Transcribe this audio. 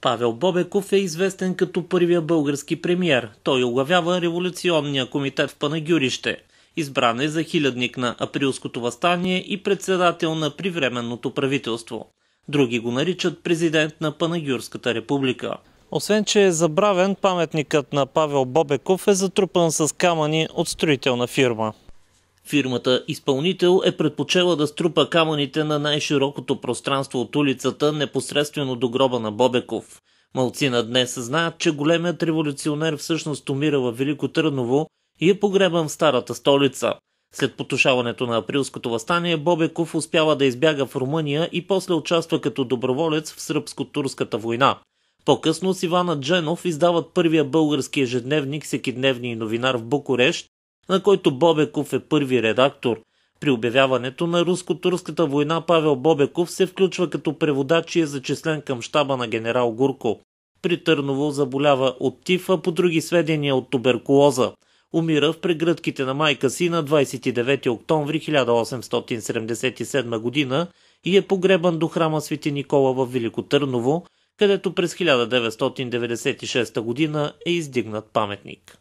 Павел Бобеков е известен като първия български премьер. Той оглавява революционния комитет в Панагюрище. Избран е за хилядник на априлското възстание и председател на привременното правителство. Други го наричат президент на Панагюрската република. Освен, че е забравен, паметникът на Павел Бобеков е затрупан с камъни от строителна фирма. Фирмата изпълнител е предпочела да струпа камъните на най-широкото пространство от улицата непосредствено до гроба на Бобеков. Малцина днес знаят, че големият революционер всъщност умира в Велико Търново и е погребан в старата столица. След потушаването на априлското възстание, Бобеков успява да избяга в Румъния и после участва като доброволец в сръбско-турската война. По-късно с Ивана Дженов издават първия български ежедневник Всекидневни новинар в Букурещ, на който Бобеков е първи редактор. При обявяването на руско-турската война Павел Бобеков се включва като преводач и е зачислен към щаба на генерал Гурко. При Търново заболява от тифа, по други сведения от туберкулоза. Умира в прегръдките на майка си на 29 октомври 1877 година и е погребан до храма Свети Никола в Велико Търново, където през 1996 година е издигнат паметник.